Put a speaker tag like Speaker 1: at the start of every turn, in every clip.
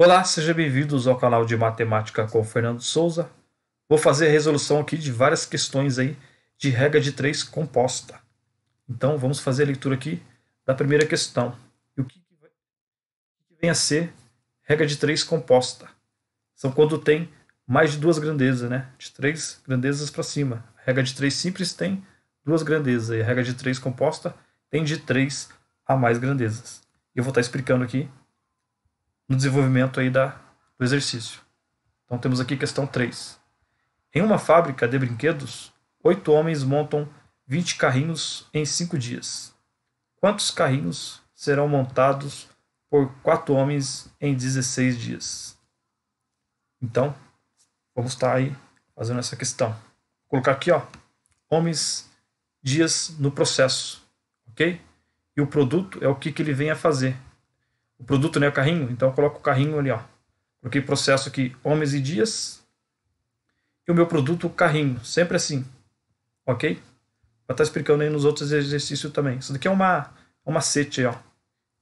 Speaker 1: Olá, sejam bem-vindos ao canal de Matemática com Fernando Souza. Vou fazer a resolução aqui de várias questões aí de regra de 3 composta. Então, vamos fazer a leitura aqui da primeira questão. E o que vem a ser regra de 3 composta? São quando tem mais de duas grandezas, né? De três grandezas para cima. A regra de 3 simples tem duas grandezas e a regra de 3 composta tem de 3 a mais grandezas. Eu vou estar tá explicando aqui no desenvolvimento aí da, do exercício. Então temos aqui questão 3. Em uma fábrica de brinquedos, oito homens montam 20 carrinhos em cinco dias. Quantos carrinhos serão montados por quatro homens em 16 dias? Então, vamos estar tá aí fazendo essa questão. Vou colocar aqui, ó, homens, dias no processo, ok? E o produto é o que, que ele vem a fazer o produto, né, o carrinho. Então eu coloco o carrinho ali, ó. Coloquei processo aqui, homens e dias. E o meu produto, o carrinho. Sempre assim, ok? Vou estar tá explicando aí nos outros exercícios também. Isso daqui é uma, um macete aí, ó.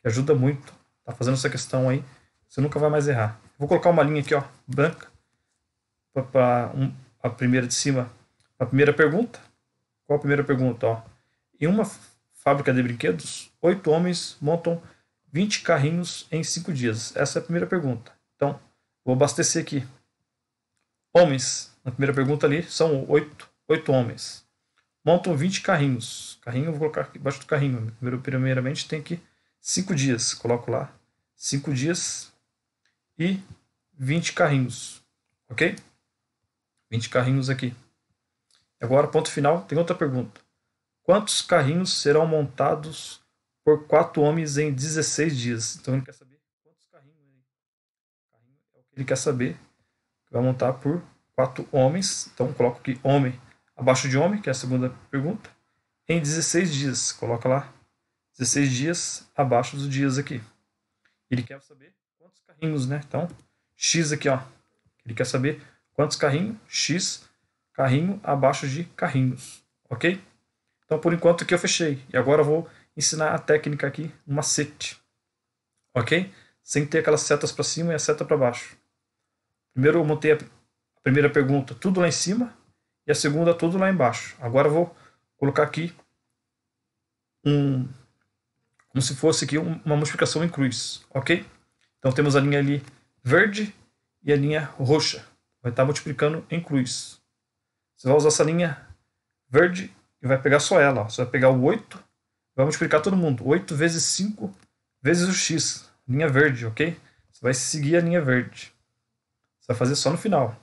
Speaker 1: Que ajuda muito. Tá fazendo essa questão aí. Você nunca vai mais errar. Vou colocar uma linha aqui, ó, branca. Para um, a primeira de cima, a primeira pergunta. Qual a primeira pergunta, ó? Em uma fábrica de brinquedos, oito homens montam 20 carrinhos em 5 dias? Essa é a primeira pergunta. Então, vou abastecer aqui. Homens, na primeira pergunta ali, são 8, 8 homens. Montam 20 carrinhos. Carrinho, vou colocar aqui embaixo do carrinho. Primeiro, primeiramente, tem aqui 5 dias. Coloco lá 5 dias e 20 carrinhos. Ok? 20 carrinhos aqui. Agora, ponto final, tem outra pergunta. Quantos carrinhos serão montados por quatro homens em 16 dias. Então ele quer saber quantos carrinhos ele, carrinho é o que ele quer saber. Vai montar por quatro homens. Então coloco aqui homem abaixo de homem, que é a segunda pergunta, em 16 dias. Coloca lá 16 dias abaixo dos dias aqui. Ele quer saber quantos carrinhos, né? Então x aqui, ó. Ele quer saber quantos carrinhos, x carrinho abaixo de carrinhos, ok? Então por enquanto aqui eu fechei e agora eu vou ensinar a técnica aqui, um macete, ok? Sem ter aquelas setas para cima e a seta para baixo. Primeiro eu montei a primeira pergunta tudo lá em cima e a segunda tudo lá embaixo. Agora eu vou colocar aqui um, como se fosse aqui uma multiplicação em cruz, ok? Então temos a linha ali verde e a linha roxa. Vai estar tá multiplicando em cruz. Você vai usar essa linha verde e vai pegar só ela. Ó. Você vai pegar o 8 Vamos explicar todo mundo. 8 vezes 5 vezes o x. Linha verde, ok? Você vai seguir a linha verde. Você vai fazer só no final.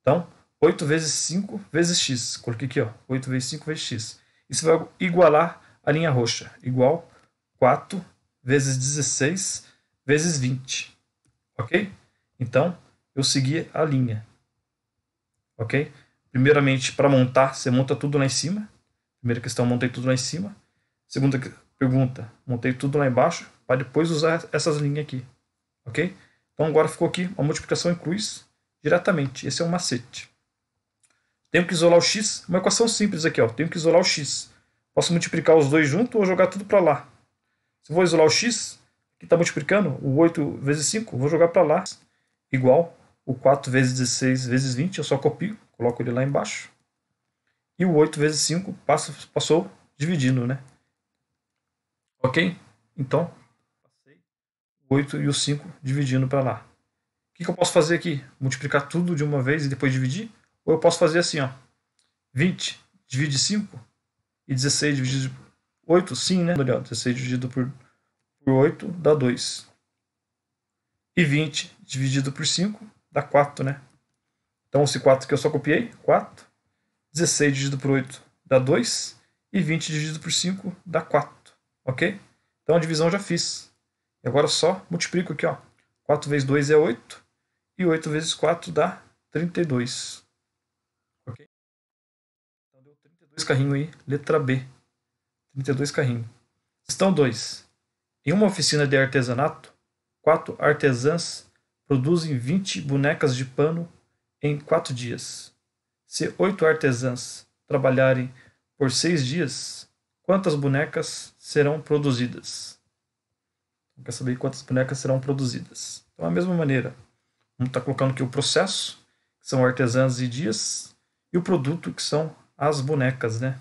Speaker 1: Então, 8 vezes 5 vezes x. Coloquei aqui, ó. 8 vezes 5 vezes x. Isso vai igualar a linha roxa. Igual 4 vezes 16 vezes 20. Ok? Então, eu segui a linha. Ok? Primeiramente, para montar, você monta tudo lá em cima. Primeira questão, montei tudo lá em cima. Segunda pergunta, montei tudo lá embaixo para depois usar essas linhas aqui, ok? Então agora ficou aqui uma multiplicação em cruz diretamente, esse é um macete. Tenho que isolar o x, uma equação simples aqui, ó. tenho que isolar o x. Posso multiplicar os dois juntos ou jogar tudo para lá. Se eu vou isolar o x, que está multiplicando, o 8 vezes 5, vou jogar para lá, igual o 4 vezes 16 vezes 20, eu só copio, coloco ele lá embaixo. E o 8 vezes 5 passo, passou dividindo, né? Ok? Então, passei 8 e o 5 dividindo para lá. O que, que eu posso fazer aqui? Multiplicar tudo de uma vez e depois dividir? Ou eu posso fazer assim, ó. 20 divide 5 e 16 dividido por 8, sim, né? 16 dividido por, por 8 dá 2. E 20 dividido por 5 dá 4, né? Então esse 4 que eu só copiei, 4. 16 dividido por 8 dá 2. E 20 dividido por 5 dá 4 ok? Então a divisão já fiz. E agora só multiplico aqui, ó. 4 vezes 2 é 8, e 8 vezes 4 dá 32. Ok? Então deu 32 carrinhos aí, letra B. 32 carrinhos. Questão 2. Em uma oficina de artesanato, quatro artesãs produzem 20 bonecas de pano em 4 dias. Se oito artesãs trabalharem por 6 dias, Quantas bonecas serão produzidas? Então, quer saber quantas bonecas serão produzidas. Então, da mesma maneira, vamos estar tá colocando aqui o processo, que são artesãs e dias, e o produto, que são as bonecas, né?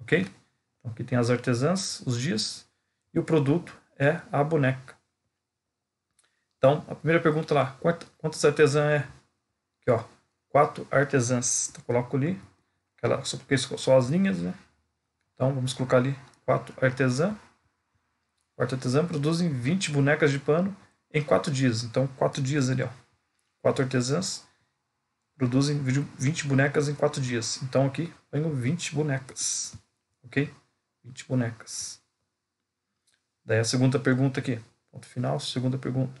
Speaker 1: Ok? Então, aqui tem as artesãs, os dias, e o produto é a boneca. Então, a primeira pergunta lá, quantas artesãs é? Aqui, ó, quatro artesãs. Então, coloco ali, aquela, só porque só as linhas, né? Então vamos colocar ali 4 artesã. Quarto artesã produzem 20 bonecas de pano em 4 dias. Então 4 dias ali, ó. 4 artesãs produzem 20 bonecas em 4 dias. Então aqui tenho 20 bonecas. OK? 20 bonecas. Daí a segunda pergunta aqui. Ponto final, segunda pergunta.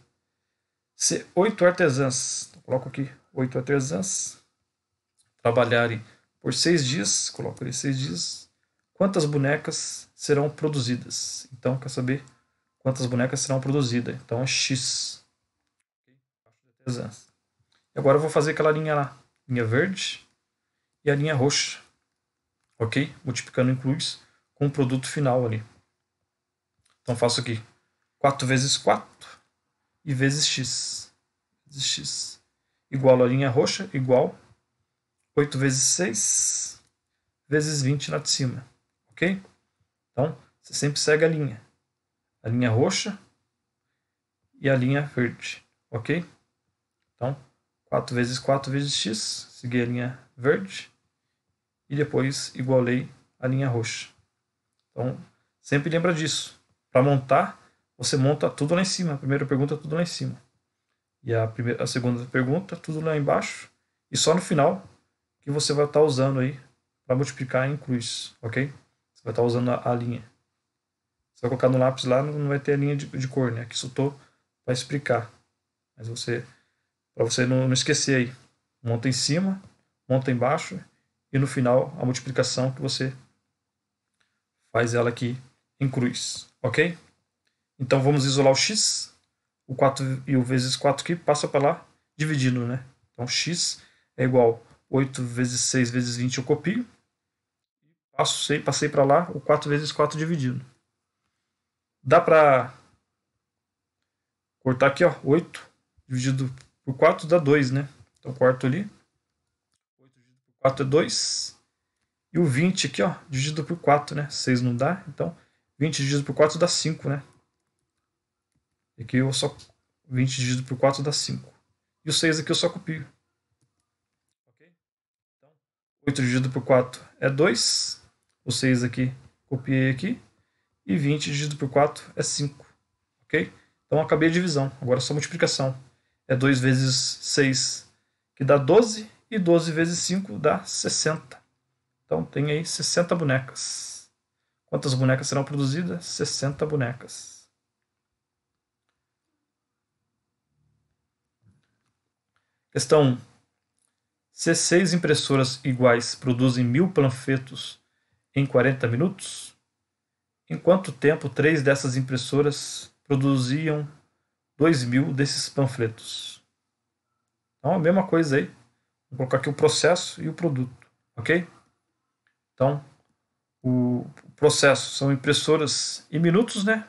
Speaker 1: Se 8 artesãs, então, coloco aqui 8 artesãs trabalharem por 6 dias, coloco ali 6 dias, quantas bonecas serão produzidas. Então, quer saber quantas bonecas serão produzidas. Então, é X. E agora eu vou fazer aquela linha lá. Linha verde e a linha roxa. Ok? Multiplicando includes com o produto final ali. Então, faço aqui 4 vezes 4 e vezes X. Vezes X. Igual a linha roxa, igual 8 vezes 6 vezes 20 lá de cima ok? Então, você sempre segue a linha. A linha roxa e a linha verde, ok? Então, 4 vezes 4 vezes x, segui a linha verde e depois igualei a linha roxa. Então, sempre lembra disso. Para montar, você monta tudo lá em cima. A primeira pergunta, tudo lá em cima. E a, primeira, a segunda pergunta, tudo lá embaixo. E só no final que você vai estar tá usando aí para multiplicar em cruz, ok? Você vai estar tá usando a, a linha. Você vai colocar no lápis lá, não vai ter a linha de, de cor, né? Aqui tô para explicar. Mas você, para você não, não esquecer aí, monta em cima, monta embaixo e no final a multiplicação que você faz ela aqui em cruz, ok? Então vamos isolar o x, o 4 e o vezes 4 aqui passa para lá dividindo, né? Então x é igual 8 vezes 6 vezes 20 eu copio, passei, passei para lá, o 4 vezes 4 dividido. Dá para cortar aqui, ó, 8 dividido por 4 dá 2, né? Então corto ali. 8 dividido por 4 é 2. E o 20 aqui, ó, dividido por 4, né? 6 não dá, então 20 dividido por 4 dá 5, né? aqui eu só 20 dividido por 4 dá 5. E o 6 aqui eu só copio. 8 então, dividido por 4 é 2 o 6 aqui, copiei aqui, e 20 dividido por 4 é 5, ok? Então acabei a divisão, agora é só multiplicação. É 2 vezes 6, que dá 12, e 12 vezes 5 dá 60. Então tem aí 60 bonecas. Quantas bonecas serão produzidas? 60 bonecas. Questão: 1. Se seis impressoras iguais produzem mil panfletos em 40 minutos? Em quanto tempo três dessas impressoras produziam 2 mil desses panfletos? Então, a mesma coisa aí. Vou colocar aqui o processo e o produto, ok? Então, o processo são impressoras em minutos, né?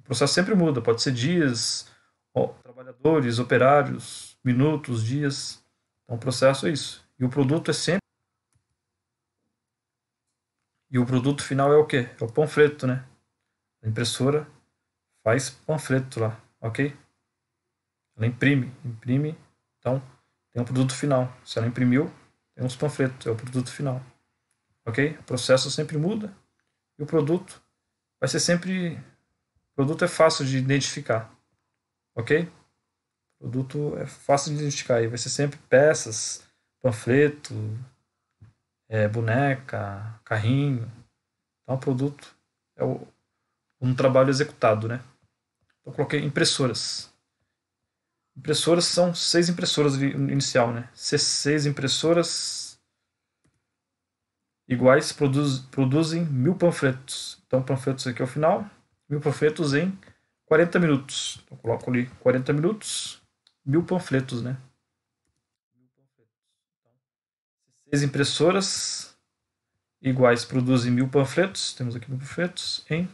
Speaker 1: O processo sempre muda, pode ser dias, ó, trabalhadores, operários, minutos, dias. Então, o processo é isso. E o produto é sempre e o produto final é o quê? É o panfleto, né? A impressora faz panfleto lá, ok? Ela imprime, imprime, então tem um produto final. Se ela imprimiu, tem uns panfletos, é o produto final, ok? O processo sempre muda e o produto vai ser sempre. O produto é fácil de identificar, ok? O produto é fácil de identificar e vai ser sempre peças, panfleto, é, boneca, carrinho. Então, o produto é o, um trabalho executado, né? Então, eu coloquei impressoras. Impressoras são seis impressoras inicial, né? seis impressoras iguais produz, produzem mil panfletos. Então, panfletos aqui é o final. Mil panfletos em 40 minutos. Então, eu coloco ali 40 minutos, mil panfletos, né? Seis impressoras iguais produzem mil panfletos. Temos aqui mil panfletos em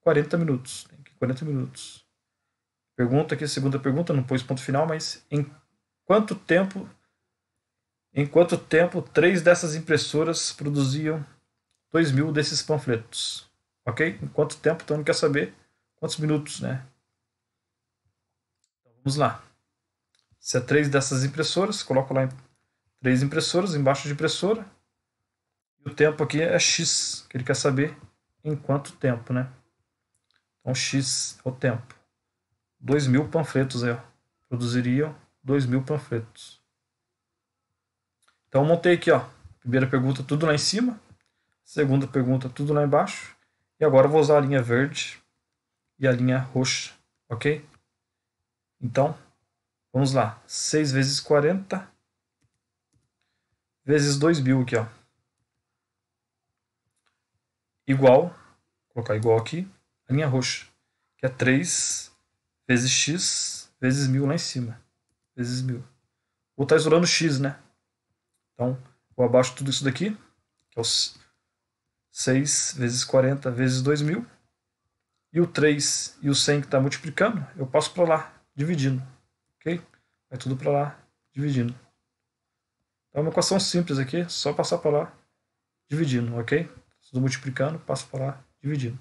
Speaker 1: 40 minutos. Tem aqui 40 minutos. Pergunta aqui, segunda pergunta, não pôs ponto final, mas em quanto tempo em quanto tempo três dessas impressoras produziam dois mil desses panfletos? Ok? Em quanto tempo? Então não quer saber quantos minutos, né? Então, vamos lá. Se é três dessas impressoras, coloco lá em três impressoras embaixo de impressora. E o tempo aqui é x, que ele quer saber em quanto tempo, né? Então x é o tempo. 2000 mil panfletos aí, ó. Produziriam 2000 mil panfletos. Então montei aqui, ó. Primeira pergunta tudo lá em cima. Segunda pergunta tudo lá embaixo. E agora vou usar a linha verde e a linha roxa, ok? Então, vamos lá. 6 vezes 40 vezes 2.000 aqui, ó. Igual, vou colocar igual aqui, a linha roxa, que é 3 vezes x vezes 1.000 lá em cima, vezes 1.000. Vou estar tá isolando x, né? Então, vou abaixo tudo isso daqui, que é os 6 vezes 40 vezes 2.000. E o 3 e o 100 que está multiplicando, eu passo para lá, dividindo. Ok? Vai tudo para lá, dividindo é uma equação simples aqui, só passar para lá, dividindo, ok? Estou multiplicando, passo para lá, dividindo.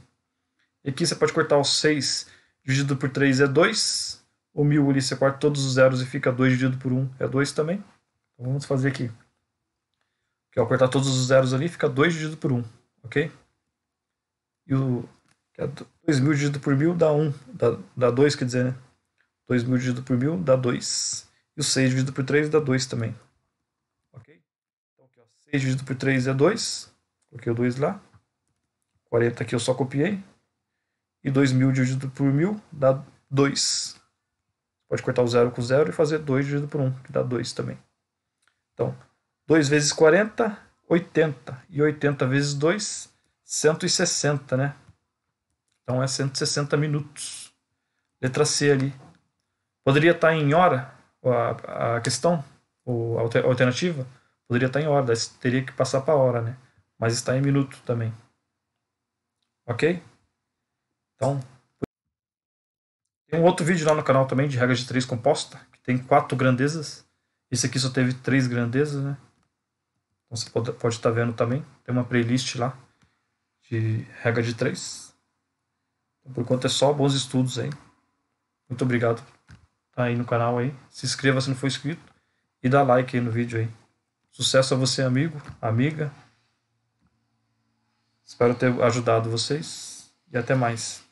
Speaker 1: E aqui você pode cortar o 6 dividido por 3 é 2. O 1000 ali você corta todos os zeros e fica 2 dividido por 1 é 2 também. Então vamos fazer aqui. Que ao cortar todos os zeros ali, fica 2 dividido por 1, ok? E o 2000 é dividido por 1000 dá 1, dá, dá 2, quer dizer, né? 2000 dividido por 1000 dá 2. E o 6 dividido por 3 dá 2 também. 6 dividido por 3 é 2. Coloquei o 2 lá. 40 aqui eu só copiei. E 2.000 dividido por 1.000 dá 2. Pode cortar o 0 com 0 e fazer 2 dividido por 1, que dá 2 também. Então, 2 vezes 40, 80. E 80 vezes 2, 160, né? Então é 160 minutos. Letra C ali. Poderia estar tá em hora a, a questão, a alternativa? Poderia estar em hora, teria que passar para hora, né? Mas está em minuto também. Ok? Então, tem um outro vídeo lá no canal também de regra de três composta, que tem quatro grandezas. Esse aqui só teve três grandezas, né? Então você pode, pode estar tá vendo também. Tem uma playlist lá de regra de três. Então, por enquanto é só bons estudos aí. Muito obrigado estar tá aí no canal aí. Se inscreva se não for inscrito e dá like aí no vídeo aí. Sucesso a você, amigo, amiga. Espero ter ajudado vocês e até mais.